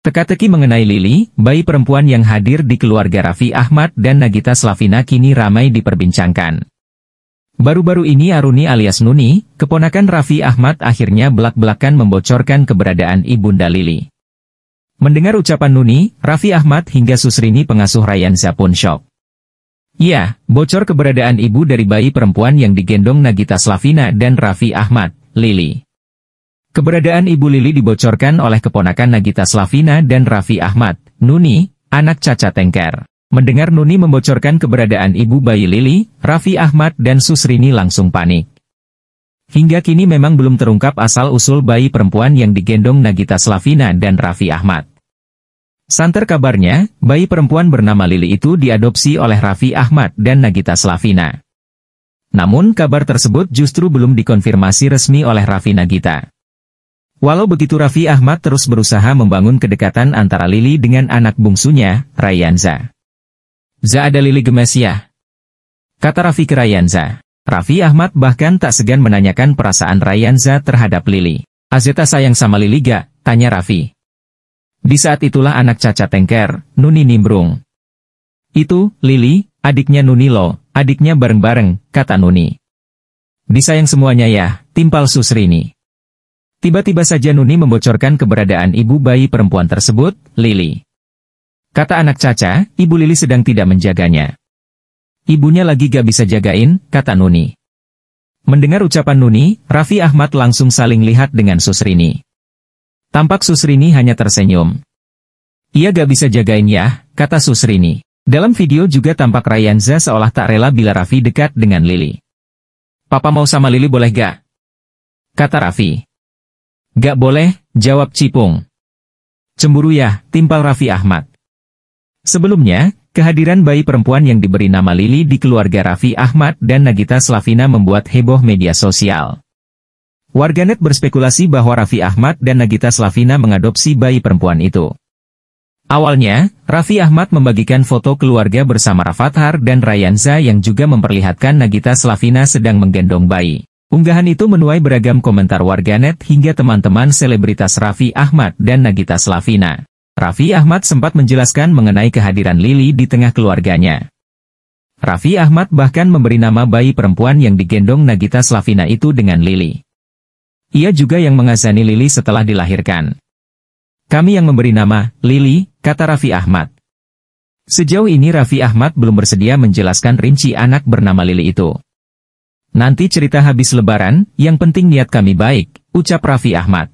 Teka-teki mengenai Lili, bayi perempuan yang hadir di keluarga Raffi Ahmad dan Nagita Slavina kini ramai diperbincangkan. Baru-baru ini Aruni alias Nuni, keponakan Raffi Ahmad akhirnya belak-belakan membocorkan keberadaan Ibunda Lili. Mendengar ucapan Nuni, Raffi Ahmad hingga Susrini pengasuh Rayanza pun shock. Ya, bocor keberadaan ibu dari bayi perempuan yang digendong Nagita Slavina dan Raffi Ahmad, Lili. Keberadaan Ibu Lili dibocorkan oleh keponakan Nagita Slavina dan Raffi Ahmad, Nuni, anak Caca Tengker. Mendengar Nuni membocorkan keberadaan ibu bayi Lili, Raffi Ahmad dan Susrini langsung panik. Hingga kini memang belum terungkap asal-usul bayi perempuan yang digendong Nagita Slavina dan Raffi Ahmad. Santer kabarnya, bayi perempuan bernama Lili itu diadopsi oleh Raffi Ahmad dan Nagita Slavina. Namun kabar tersebut justru belum dikonfirmasi resmi oleh Raffi Nagita. Walau begitu Raffi Ahmad terus berusaha membangun kedekatan antara Lili dengan anak bungsunya, Rayanza. Za ada Lili ya, Kata Raffi ke Rayanza. Raffi Ahmad bahkan tak segan menanyakan perasaan Rayanza terhadap Lili. Azeta sayang sama Lili gak? Tanya Raffi. Di saat itulah anak Caca Tengker, Nuni nimbrung. Itu, Lili, adiknya Nuni lo, adiknya bareng-bareng, kata Nuni. Disayang semuanya ya, timpal Susrini. Tiba-tiba saja Nuni membocorkan keberadaan ibu bayi perempuan tersebut, Lili. Kata anak Caca, ibu Lili sedang tidak menjaganya. Ibunya lagi gak bisa jagain, kata Nuni. Mendengar ucapan Nuni, Raffi Ahmad langsung saling lihat dengan Susrini. Tampak Susrini hanya tersenyum. Ia gak bisa jagain ya, kata Susrini. Dalam video juga tampak Rayanza seolah tak rela bila Raffi dekat dengan Lili. Papa mau sama Lili boleh gak? Kata Raffi. Gak boleh, jawab Cipung. Cemburu ya, timpal Raffi Ahmad. Sebelumnya, kehadiran bayi perempuan yang diberi nama Lili di keluarga Raffi Ahmad dan Nagita Slavina membuat heboh media sosial. Warganet berspekulasi bahwa Raffi Ahmad dan Nagita Slavina mengadopsi bayi perempuan itu. Awalnya, Raffi Ahmad membagikan foto keluarga bersama Rafathar dan Rayanza yang juga memperlihatkan Nagita Slavina sedang menggendong bayi. Unggahan itu menuai beragam komentar warganet hingga teman-teman selebritas Raffi Ahmad dan Nagita Slavina. Raffi Ahmad sempat menjelaskan mengenai kehadiran Lili di tengah keluarganya. Raffi Ahmad bahkan memberi nama bayi perempuan yang digendong Nagita Slavina itu dengan Lili. Ia juga yang mengazani Lili setelah dilahirkan. Kami yang memberi nama, Lili, kata Raffi Ahmad. Sejauh ini Raffi Ahmad belum bersedia menjelaskan rinci anak bernama Lili itu. Nanti cerita habis lebaran, yang penting niat kami baik, ucap Raffi Ahmad.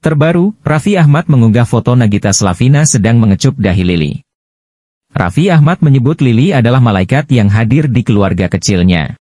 Terbaru, Raffi Ahmad mengunggah foto Nagita Slavina sedang mengecup dahi Lili. Raffi Ahmad menyebut Lili adalah malaikat yang hadir di keluarga kecilnya.